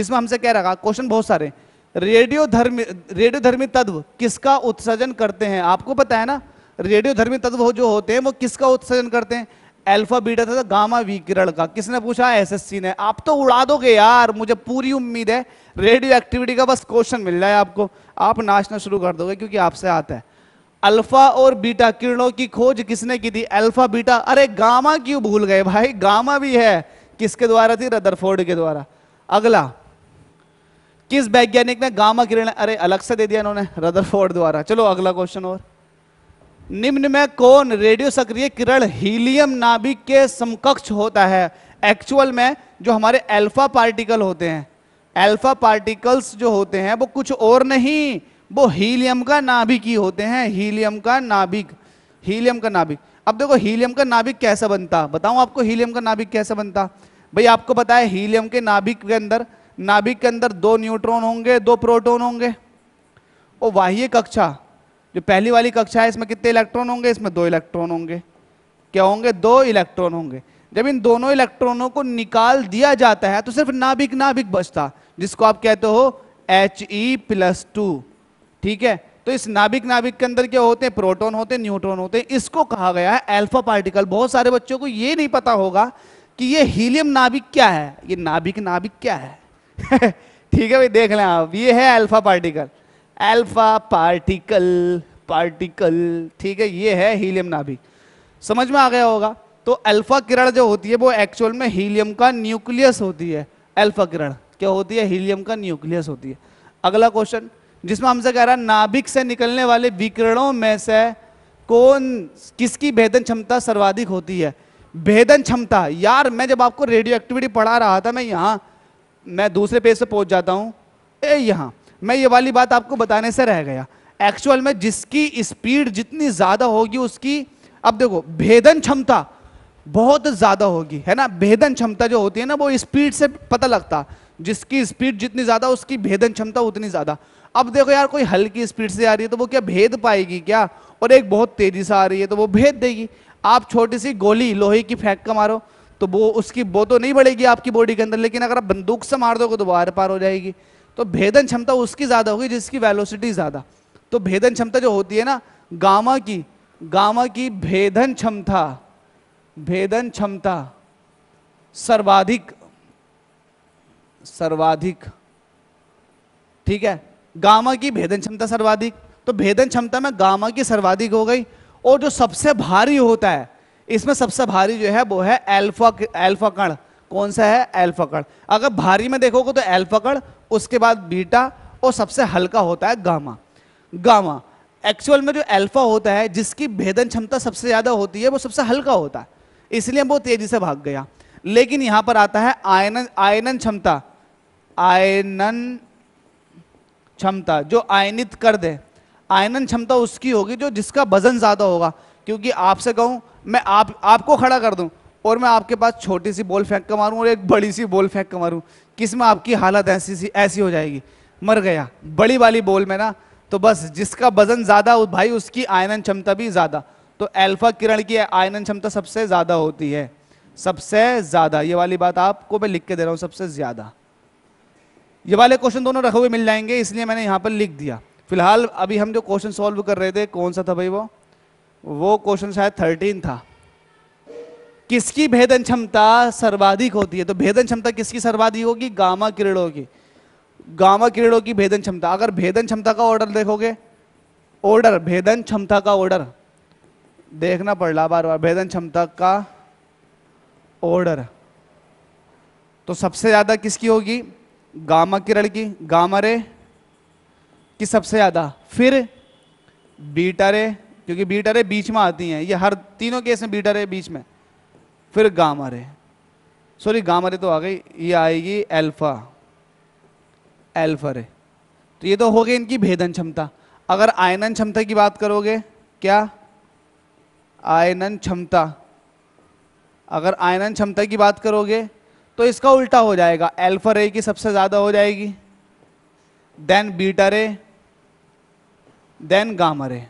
जिसमें हमसे क्या रखा क्वेश्चन बहुत सारे हैं रेडियो रेडियो धर्मी तत्व किसका उत्सर्जन करते हैं आपको पता है ना रेडियो धर्मी तत्व जो होते हैं वो किसका उत्सर्जन करते हैं एल्फा बीटा तथा गामा विकिरण का किसने पूछा एसएससी ने आप तो उड़ा दोगे यार मुझे पूरी उम्मीद है रेडियो एक्टिविटी का बस क्वेश्चन मिल जाए आपको आप नाचना शुरू कर दोगे क्योंकि आपसे आता है अल्फा और बीटा किरणों की खोज किसने की थी अल्फा बीटा अरे गामा क्यों भूल गए भाई गामा भी है किसके द्वारा थी रदरफोर्ड के द्वारा अगला किस वैज्ञानिक ने गामा किरण अरे अलग से दे दिया उन्होंने रदरफोर्ड द्वारा चलो अगला क्वेश्चन और निम्न में कौन रेडियो सक्रिय किरण हीलियम नाभिक के समकक्ष होता है एक्चुअल में जो हमारे अल्फा पार्टिकल होते हैं अल्फा पार्टिकल्स जो होते हैं वो कुछ और नहीं वो हीलियम का नाभिक ही होते हैं हीलियम का नाभिक हीलियम का नाभिक अब देखो हीलियम का नाभिक कैसा बनता बताऊं आपको हीलियम का नाभिक कैसा बनता भाई आपको बताया हीलियम के नाभिक के अंदर नाभिक के अंदर दो न्यूट्रॉन होंगे दो प्रोटोन होंगे और बाह्य कक्षा जो पहली वाली कक्षा है इसमें कितने इलेक्ट्रॉन होंगे इसमें दो इलेक्ट्रॉन होंगे क्या होंगे दो इलेक्ट्रॉन होंगे जब इन दोनों इलेक्ट्रॉनों को निकाल दिया जाता है तो सिर्फ नाभिक नाभिक बचता जिसको आप कहते हो एच ई प्लस टू ठीक है तो इस नाभिक नाभिक के अंदर क्या होते हैं प्रोटोन होते हैं न्यूट्रॉन होते हैं इसको कहा गया है एल्फा पार्टिकल बहुत सारे बच्चों को ये नहीं पता होगा कि ये हीलियम नाभिक क्या है ये नाभिक नाभिक क्या है ठीक है भाई देख लें आप ये है alpha particle alpha particle particle ठीक है ये है हीलियम नाभिक समझ में आ गया होगा तो अल्फा किरण जो होती है वो एक्चुअल में हीलियम का न्यूक्लियस होती है अल्फा किरण क्या होती है हीलियम का न्यूक्लियस होती है अगला क्वेश्चन जिसमें हमसे कह रहा है नाभिक से निकलने वाले विकिरणों में से कौन किसकी भेदन क्षमता सर्वाधिक होती है भेदन क्षमता यार मैं जब आपको रेडियो एक्टिविटी पढ़ा रहा था मैं यहाँ मैं दूसरे पेज से पहुंच जाता हूँ ए यहां मैं ये वाली बात आपको बताने से रह गया एक्चुअल में जिसकी स्पीड जितनी ज़्यादा होगी उसकी अब देखो भेदन क्षमता बहुत ज़्यादा होगी है ना भेदन क्षमता जो होती है ना वो स्पीड से पता लगता जिसकी स्पीड जितनी ज़्यादा उसकी भेदन क्षमता उतनी ज़्यादा अब देखो यार कोई हल्की स्पीड से आ रही है तो वो क्या भेद पाएगी क्या और एक बहुत तेज़ी से आ रही है तो वो भेद देगी आप छोटी सी गोली लोहे की फेंक कर मारो तो वो उसकी वो तो नहीं बढ़ेगी आपकी बॉडी के अंदर लेकिन अगर आप बंदूक से मार दोगे तो वो आर पार हो जाएगी तो भेदन क्षमता उसकी ज़्यादा होगी जिसकी वेलोसिटी ज़्यादा तो भेदन क्षमता जो होती है ना गामा की गामा की भेदन क्षमता भेदन क्षमता सर्वाधिक सर्वाधिक ठीक है गामा की भेदन क्षमता सर्वाधिक तो भेदन क्षमता में गामा की सर्वाधिक हो गई और जो सबसे भारी होता है इसमें सबसे भारी जो है वो है एल्फा एल्फा कण कौन सा है एल्फा कण अगर भारी में देखोगे तो एल्फा कण उसके बाद बीटा और सबसे हल्का होता है गामा गामा एक्चुअल में जो एल्फा होता है जिसकी भेदन क्षमता सबसे ज़्यादा होती है वो सबसे हल्का होता है इसलिए वो तेज़ी से भाग गया लेकिन यहां पर आता है आयनन आयनन क्षमता आयनन क्षमता जो आयनित कर दे आयनन क्षमता उसकी होगी जो जिसका वजन ज़्यादा होगा क्योंकि आपसे कहूँ मैं आप आपको खड़ा कर दूं और मैं आपके पास छोटी सी बॉल फेंक कर मारूँ और एक बड़ी सी बॉल फेंक कर मारूँ किस में आपकी हालत ऐसी सी ऐसी हो जाएगी मर गया बड़ी वाली बॉल में ना तो बस जिसका वजन ज़्यादा हो भाई उसकी आयनन क्षमता भी ज़्यादा तो एल्फा किरण की आयनन क्षमता सबसे ज़्यादा होती है सबसे ज़्यादा ये वाली बात आपको मैं लिख के दे रहा हूँ सबसे ज़्यादा ये वाले क्वेश्चन दोनों रखे हुए मिल जाएंगे इसलिए मैंने यहाँ पर लिख दिया फिलहाल अभी हम जो क्वेश्चन सॉल्व कर रहे थे कौन सा था भाई वो वो क्वेश्चन शायद थर्टीन था किसकी भेदन क्षमता सर्वाधिक होती है तो भेदन क्षमता किसकी सर्वाधिक होगी गामा किरणों की गामा किरणों की भेदन क्षमता अगर भेदन क्षमता का ऑर्डर देखोगे ऑर्डर भेदन क्षमता का ऑर्डर देखना पड़ रहा बार बार भेदन क्षमता का ऑर्डर तो सबसे ज़्यादा किसकी होगी गामा किरण की गामा रे की सबसे ज़्यादा फिर बीटा रे क्योंकि बीट अरे बीच में आती हैं ये हर तीनों केस में बीट अरे बीच में फिर गाम अरे सॉरी गाम अरे तो आ गई ये आएगी एल्फा एल्फा रे तो ये तो हो गई इनकी भेदन क्षमता अगर आयनन क्षमता की बात करोगे क्या आयनन क्षमता अगर आयनन क्षमता की बात करोगे तो इसका उल्टा हो जाएगा एल्फा रे की सबसे ज़्यादा हो जाएगी then beta ray then gamma ray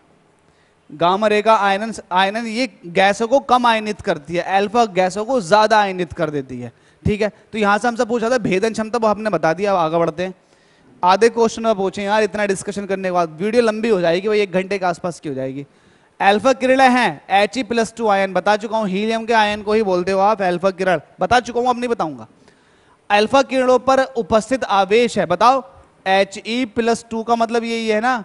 gamma रेखा आयनन आयनन ये गैसों को कम आयनित करती है अल्फा गैसों को ज़्यादा आयनित कर देती है ठीक है तो यहाँ से हमसे पूछा था भेदन क्षमता वो हमने बता दिया आगे बढ़ते हैं आधे क्वेश्चन में पूछे यार इतना डिस्कशन करने के बाद वीडियो लंबी हो जाएगी भाई एक घंटे के आसपास की हो जाएगी एल्फा किरण है H E plus two ion बता चुका हूँ हीलियम के आयन को ही बोलते हो आप एल्फा किरण बता चुका हूँ अब नहीं बताऊंगा एल्फा किरणों पर उपस्थित आवेश है बताओ एच ई प्लस टू का मतलब यही है ना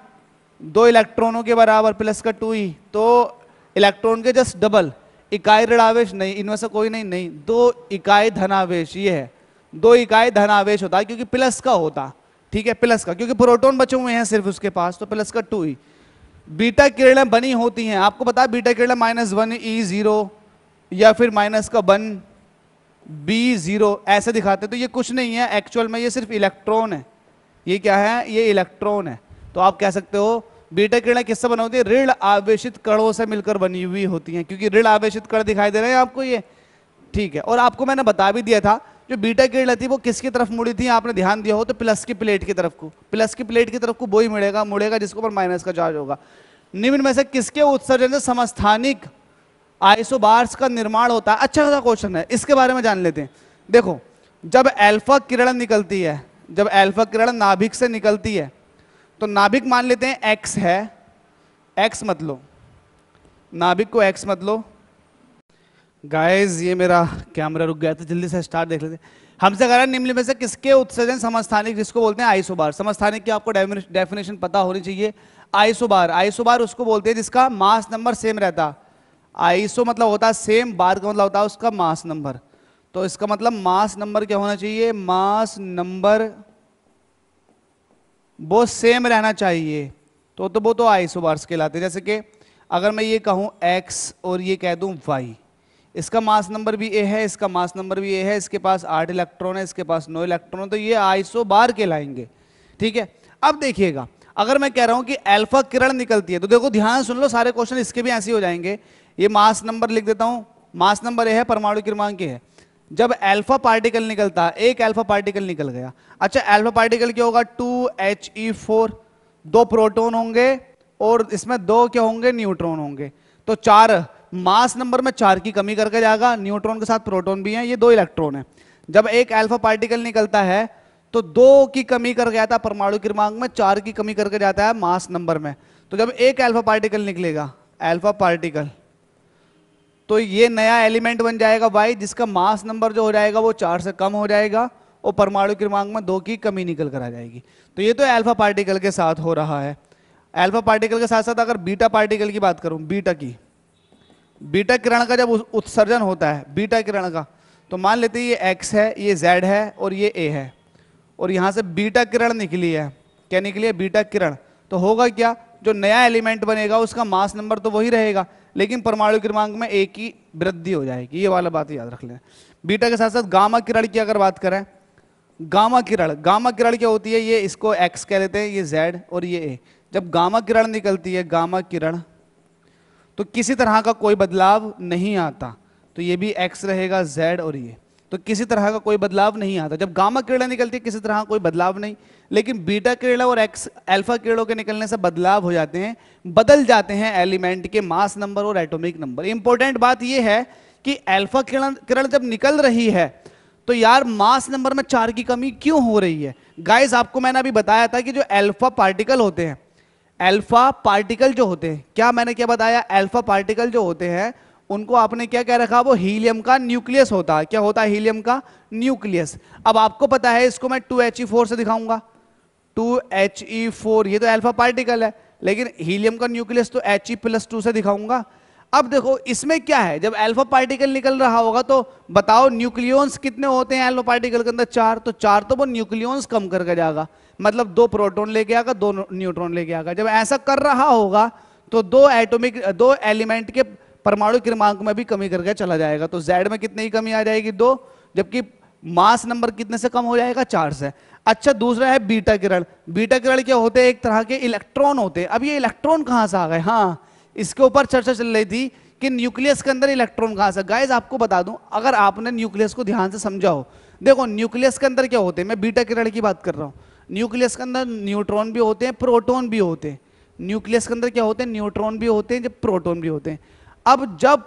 दो इलेक्ट्रॉनों के बराबर प्लस का टू ई e, तो इलेक्ट्रॉन के जस्ट डबल इकाई ऋणावेश नहीं इनमें से कोई नहीं नहीं दो इकाई धनावेश ये है दो इकाई धनावेश होता है क्योंकि प्लस का होता ठीक है प्लस का क्योंकि प्रोटोन बचे हुए हैं सिर्फ उसके पास तो प्लस का टू ई e। बीटा किरणें बनी होती हैं आपको पता है बीटा किरणें माइनस वन ई ज़ीरो या फिर माइनस का वन बी ज़ीरो ऐसे दिखाते तो ये कुछ नहीं है एक्चुअल में ये सिर्फ इलेक्ट्रॉन है ये क्या है ये इलेक्ट्रॉन है तो आप कह सकते हो बीटा किरणें किससे बनी होती है ऋण आवेशित कणों से मिलकर बनी हुई होती हैं क्योंकि ऋण आवेशित कण दिखाई दे रहे हैं आपको ये ठीक है और आपको मैंने बता भी दिया था जो बीटा किरण थी वो किसकी तरफ मुड़ी थी आपने ध्यान दिया हो तो प्लस की प्लेट की तरफ को प्लस की प्लेट की तरफ को वो ही मुड़ेगा मुड़ेगा जिसके ऊपर माइनस का चार्ज होगा निम्न में से किसके उत्सर्जन से समस्थानिक आइसोबार्स का निर्माण होता है अच्छा खासा क्वेश्चन है इसके बारे में जान लेते हैं देखो जब एल्फा किरण निकलती है जब एल्फा किरण नाभिक से निकलती है तो नाभिक मान लेते हैं एक्स है एक्स मत लो नाभिक को एक्स मत लो गाइस ये मेरा कैमरा रुक गया था जल्दी से स्टार्ट देख लेते हमसे कह रहा निम्न में से किसके उत्सर्जन समस्थानिक जिसको बोलते हैं आइसोबार समस्थानिक की आपको डेफिनेशन पता होनी चाहिए आइसोबार आइसोबार उसको बोलते हैं जिसका मास नंबर सेम रहता आइसो मतलब होता है सेम बार का मतलब होता है उसका मास नंबर तो इसका मतलब मास नंबर क्या होना चाहिए मास नंबर वो सेम रहना चाहिए तो तो वो तो आइसोबार्स कहलाते जैसे कि अगर मैं ये कहूँ एक्स और ये कह दूँ वाई इसका मास नंबर भी ए है इसका मास नंबर भी ए है इसके पास आठ इलेक्ट्रॉन है इसके पास नौ इलेक्ट्रॉन है तो ये आइसो बार कहलाएंगे ठीक है अब देखिएगा अगर मैं कह रहा हूं कि एल्फा किरण निकलती है तो देखो ध्यान सुन लो सारे क्वेश्चन इसके भी ऐसे हो जाएंगे ये मास नंबर लिख देता हूं मास नंबर ए है परमाणु क्रमांक है जब अल्फा पार्टिकल निकलता एक अल्फा पार्टिकल निकल गया अच्छा अल्फा पार्टिकल क्या होगा टू एच ई फोर दो प्रोटोन होंगे और इसमें दो क्या होंगे न्यूट्रॉन होंगे तो चार मास नंबर में चार की कमी करके जाएगा न्यूट्रॉन के साथ प्रोटोन भी हैं ये दो इलेक्ट्रॉन है जब एक अल्फा पार्टिकल निकलता है तो दो की कमी कर गया था परमाणु क्रमांक में चार की कमी करके जाता है मास नंबर में तो जब एक अल्फा पार्टिकल निकलेगा अल्फा पार्टिकल तो ये नया एलिमेंट बन जाएगा वाई जिसका मास नंबर जो हो जाएगा वो चार से कम हो जाएगा और परमाणु क्रमांक में दो की कमी निकल कर आ जाएगी तो ये तो एल्फा पार्टिकल के साथ हो रहा है एल्फा पार्टिकल के साथ साथ अगर बीटा पार्टिकल की बात करूं बीटा की बीटा किरण का जब उत्सर्जन होता है बीटा किरण का तो मान लेते ये एक्स है ये जेड है और ये ए है और यहाँ से बीटा किरण निकली है क्या निकली है बीटा किरण तो होगा क्या जो नया एलिमेंट बनेगा उसका मास नंबर तो वही रहेगा लेकिन परमाणु क्रमांक में एक की वृद्धि हो जाएगी ये वाला बात याद रख लेना बीटा के साथ साथ गामा किरण की अगर बात करें गामा किरण गामा किरण क्या होती है ये इसको एक्स कह देते हैं ये जेड और ये ए जब गामा किरण निकलती है गामा किरण तो किसी तरह का कोई बदलाव नहीं आता तो ये भी एक्स रहेगा जेड और ये तो किसी तरह का कोई बदलाव नहीं आता जब गामा किरणें निकलती है किसी तरह का कोई बदलाव नहीं लेकिन बीटा किरण और एक्स अल्फा किरणों के निकलने से बदलाव हो जाते हैं बदल जाते हैं एलिमेंट के मास नंबर और एटोमिक नंबर इंपॉर्टेंट बात यह है कि एल्फा किरण किरण जब निकल रही है तो यार मास नंबर में चार की कमी क्यों हो रही है गाइज आपको मैंने अभी बताया था कि जो एल्फा पार्टिकल होते हैं एल्फा पार्टिकल जो होते हैं क्या मैंने क्या बताया एल्फा पार्टिकल जो होते हैं उनको आपने क्या कह रखा वो हीलियम का न्यूक्लियस होता है क्या होता है हीलियम का न्यूक्लियस अब आपको पता है इसको मैं टू एच ई फोर से दिखाऊंगा टू एच ई फोर ये तो एल्फा पार्टिकल है लेकिन हीलियम का न्यूक्लियस तो एच ई प्लस टू से दिखाऊंगा अब देखो इसमें क्या है जब एल्फा पार्टिकल निकल रहा होगा तो बताओ न्यूक्लियॉन्स कितने होते हैं एल्फा पार्टिकल के अंदर चार तो चार तो वो न्यूक्लियॉन्स कम करके जाएगा मतलब दो प्रोटोन लेके आएगा दो न्यूट्रॉन लेके आएगा जब ऐसा कर रहा होगा तो दो एटोमिक दो एलिमेंट के परमाणु क्रमांक में भी कमी करके चला जाएगा तो जेड में कितने की कमी आ जाएगी दो जबकि मास नंबर कितने से कम हो जाएगा चार से अच्छा दूसरा है बीटा किरण बीटा किरण क्या होते हैं एक तरह के इलेक्ट्रॉन होते हैं अब ये इलेक्ट्रॉन कहां से आ गए हाँ इसके ऊपर चर्चा चल रही थी कि न्यूक्लियस के अंदर इलेक्ट्रॉन कहां से गाइज आपको बता दूं अगर आपने न्यूक्लियस को ध्यान से समझा हो देखो न्यूक्लियस के अंदर क्या होते हैं मैं बीटा किरण की बात कर रहा हूँ न्यूक्लियस के अंदर न्यूट्रॉन भी होते हैं प्रोटोन भी होते हैं न्यूक्लियस के अंदर क्या होते हैं न्यूट्रॉन भी होते हैं जब प्रोटोन भी होते हैं अब जब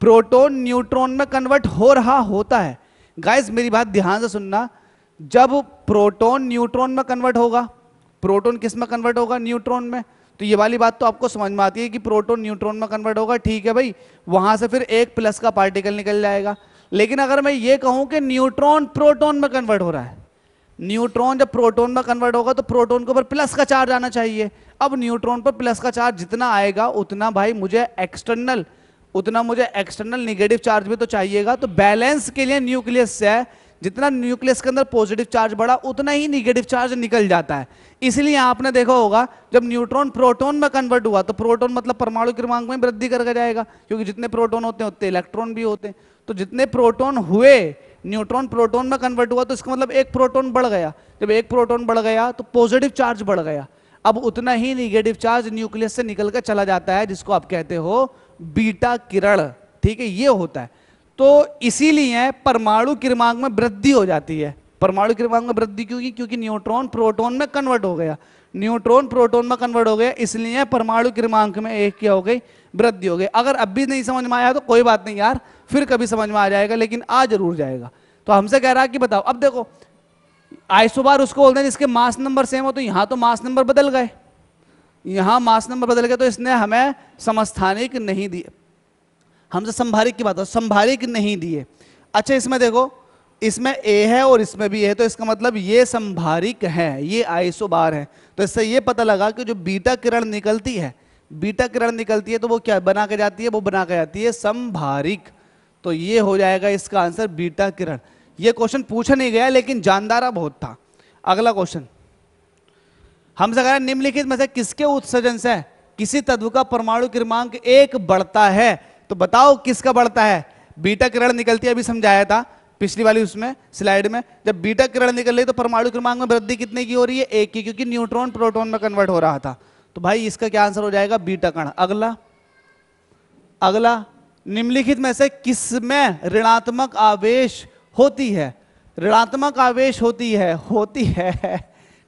प्रोटॉन न्यूट्रॉन में कन्वर्ट हो रहा होता है गाइस मेरी बात ध्यान से सुनना जब प्रोटॉन न्यूट्रॉन में कन्वर्ट होगा प्रोटॉन किस में कन्वर्ट होगा न्यूट्रॉन में तो ये वाली बात तो आपको समझ में आती है कि प्रोटॉन न्यूट्रॉन में कन्वर्ट होगा ठीक है भाई वहां से फिर एक प्लस का पार्टिकल निकल जाएगा लेकिन अगर मैं ये कहूं कि न्यूट्रॉन प्रोटोन में कन्वर्ट हो रहा है न्यूट्रॉन जब प्रोटॉन में कन्वर्ट होगा तो प्रोटॉन के ऊपर प्लस का चार्ज आना चाहिए अब न्यूट्रॉन पर प्लस का चार्ज जितना आएगा उतना भाई मुझे एक्सटर्नल उतना मुझे एक्सटर्नल निगेटिव चार्ज भी तो चाहिएगा तो बैलेंस के लिए न्यूक्लियस से जितना न्यूक्लियस के अंदर पॉजिटिव चार्ज बढ़ा उतना ही निगेटिव चार्ज निकल जाता है इसलिए आपने देखा होगा जब न्यूट्रॉन प्रोटॉन में कन्वर्ट हुआ तो प्रोटॉन मतलब परमाणु क्रमांक में वृद्धि करके जाएगा क्योंकि जितने प्रोटॉन होते हैं उतने इलेक्ट्रॉन भी होते हैं तो जितने प्रोटॉन हुए न्यूट्रॉन प्रोटॉन में कन्वर्ट हुआ तो इसका मतलब एक प्रोटॉन बढ़ गया जब एक प्रोटॉन बढ़ गया तो पॉजिटिव चार्ज बढ़ गया अब उतना ही निगेटिव चार्ज न्यूक्लियस से निकल कर चला जाता है जिसको आप कहते हो बीटा किरण ठीक है ये होता है तो इसीलिए परमाणु क्रमांक में वृद्धि हो जाती है परमाणु क्रमांक में वृद्धि क्योंकि क्योंकि न्यूट्रॉन प्रोटोन में कन्वर्ट हो गया न्यूट्रॉन प्रोटोन में कन्वर्ट हो गया इसलिए परमाणु क्रमांक में एक क्या हो गई वृद्धि हो गई अगर अब भी नहीं समझ में आया तो कोई बात नहीं यार फिर कभी समझ में आ जाएगा लेकिन आ जरूर जाएगा तो हमसे कह रहा है कि बताओ अब देखो आइसोबार उसको बोलते हैं जिसके मास नंबर सेम हो तो यहाँ तो मास नंबर बदल गए यहाँ मास नंबर बदल गए तो इसने हमें समस्थानिक नहीं दिए हमसे संभारिक की बात हो संभारिक नहीं दिए अच्छा इसमें देखो इसमें ए है और इसमें भी है तो इसका मतलब ये संभारिक है ये आइसोबार है तो इससे ये पता लगा कि जो बीटा किरण निकलती है बीटा किरण निकलती है तो वो क्या बना के जाती है वो बना के जाती है संभारिक तो ये हो जाएगा इसका आंसर बीटा किरण ये क्वेश्चन पूछा नहीं गया लेकिन जानदारा बहुत था अगला क्वेश्चन हमसे कह निम्नलिखित में से किसके उत्सर्जन से किसी तत्व का परमाणु क्रमांक एक बढ़ता है तो बताओ किसका बढ़ता है बीटा किरण निकलती है अभी समझाया था पिछली वाली उसमें स्लाइड में जब बीटा किरण निकल रही तो परमाणु क्रमांक में वृद्धि कितने की हो रही है एक की क्योंकि न्यूट्रॉन प्रोटोन में कन्वर्ट हो रहा था तो भाई इसका क्या आंसर हो जाएगा बीटा कण अगला अगला निम्नलिखित में से किसमें ऋणात्मक आवेश होती है ऋणात्मक आवेश होती है होती है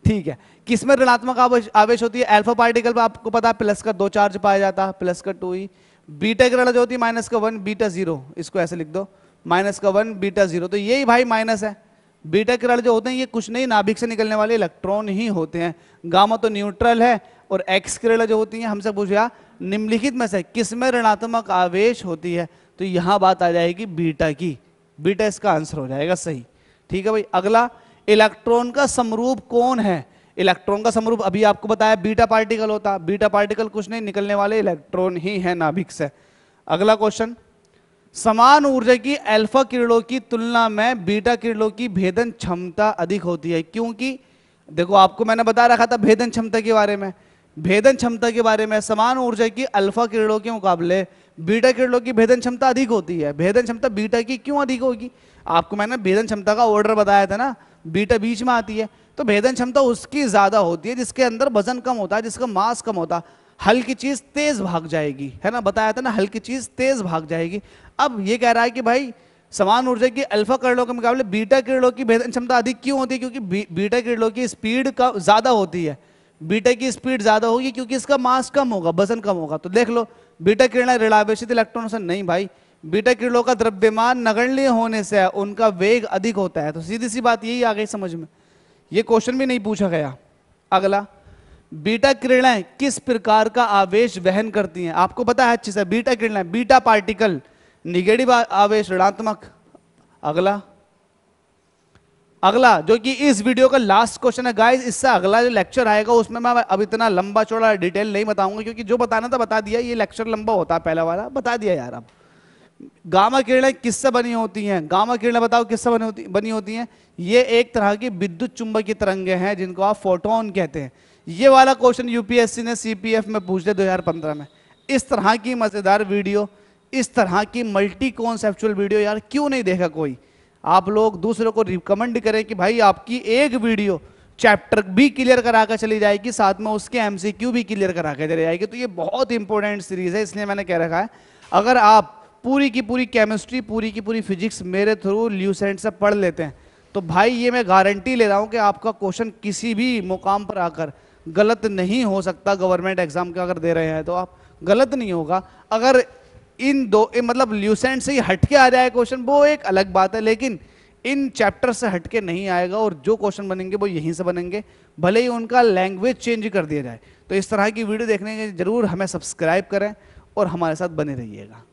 ठीक है किसमें ऋणात्मक आवेश आवेश होती है अल्फा पार्टिकल पर आपको पता है प्लस का दो चार्ज पाया जाता है प्लस का टू ही बीटा की जो होती है माइनस का वन बीटा जीरो इसको ऐसे लिख दो माइनस का वन बीटा जीरो तो यही भाई माइनस है बीटा किरण जो होते हैं ये कुछ नहीं नाभिक से निकलने वाले इलेक्ट्रॉन ही होते हैं गामा तो न्यूट्रल है और एक्स किरण जो होती हैं हमसे पूछा निम्नलिखित में से किसमें ऋणात्मक आवेश होती है तो यहां बात आ जाएगी बीटा की बीटा इसका आंसर हो जाएगा सही ठीक है भाई अगला इलेक्ट्रॉन का समरूप कौन है इलेक्ट्रॉन का समरूप अभी आपको बताया बीटा पार्टिकल होता बीटा पार्टिकल कुछ नहीं निकलने वाले इलेक्ट्रॉन ही है नाभिक से अगला क्वेश्चन समान ऊर्जा की अल्फा किरणों की तुलना में बीटा किरणों की भेदन क्षमता अधिक होती है क्योंकि देखो आपको मैंने बता रखा था भेदन क्षमता के बारे में भेदन क्षमता के बारे में समान ऊर्जा की अल्फा किरणों के मुकाबले बीटा किरणों की भेदन क्षमता अधिक होती है भेदन क्षमता बीटा की क्यों अधिक होगी आपको मैंने भेदन क्षमता का ऑर्डर बताया था ना बीटा बीच में आती है तो भेदन क्षमता उसकी ज़्यादा होती है जिसके अंदर वजन कम होता है जिसका मास कम होता है हल्की चीज़ तेज़ भाग जाएगी है ना बताया था ना हल्की चीज़ तेज़ भाग जाएगी अब ये कह रहा है कि भाई समान ऊर्जा की अल्फा किरणों के मुकाबले बीटा किरणों की भेदन क्षमता अधिक क्यों होती है क्योंकि बीटा किरणों की स्पीड का ज़्यादा होती है बीटा e की स्पीड ज़्यादा होगी क्योंकि इसका मास कम होगा वजन कम होगा तो देख लो बीटा e किरणें रिलावेशित इलेक्ट्रॉन से नहीं भाई बीटा e किरणों का द्रव्यमान नगण्य होने से उनका वेग अधिक होता है तो सीधी सी बात यही आ गई समझ में ये क्वेश्चन भी नहीं पूछा गया अगला बीटा किरण किस प्रकार का आवेश वहन करती हैं आपको पता है अच्छे से बीटा किरण बीटा पार्टिकल निगेटिव आवेश ऋणात्मक अगला अगला जो कि इस वीडियो का लास्ट क्वेश्चन है गाइस इससे अगला जो लेक्चर आएगा उसमें मैं अब इतना लंबा चौड़ा डिटेल नहीं बताऊंगा क्योंकि जो बताना था बता दिया ये लेक्चर लंबा होता है पहला वाला बता दिया यार अब गामा किरणें किससे बनी होती हैं गामा किरणें बताओ किससे बनी होती बनी होती हैं ये एक तरह की विद्युत चुंबक की तरंगे हैं जिनको आप फोटोन कहते हैं ये वाला क्वेश्चन यूपीएससी ने सी में पूछ दिया दो में इस तरह की मज़ेदार वीडियो इस तरह की मल्टी कॉन्सेप्चुअल वीडियो यार क्यों नहीं देखा कोई आप लोग दूसरों को रिकमेंड करें कि भाई आपकी एक वीडियो चैप्टर भी क्लियर करा कर चली जाएगी साथ में उसके एम भी क्लियर करा कर चली जाएगी तो ये बहुत इंपॉर्टेंट सीरीज़ है इसलिए मैंने कह रखा है अगर आप पूरी की पूरी केमिस्ट्री पूरी की पूरी फिजिक्स मेरे थ्रू ल्यूसेंट से पढ़ लेते हैं तो भाई ये मैं गारंटी ले रहा हूँ कि आपका क्वेश्चन किसी भी मुकाम पर आकर गलत नहीं हो सकता गवर्नमेंट एग्ज़ाम का अगर दे रहे हैं तो आप गलत नहीं होगा अगर इन दो ए, मतलब ल्यूसेंट से ही हटके आ जाए क्वेश्चन वो एक अलग बात है लेकिन इन चैप्टर से हटके नहीं आएगा और जो क्वेश्चन बनेंगे वो यहीं से बनेंगे भले ही उनका लैंग्वेज चेंज कर दिया जाए तो इस तरह की वीडियो देखने के जरूर हमें सब्सक्राइब करें और हमारे साथ बने रहिएगा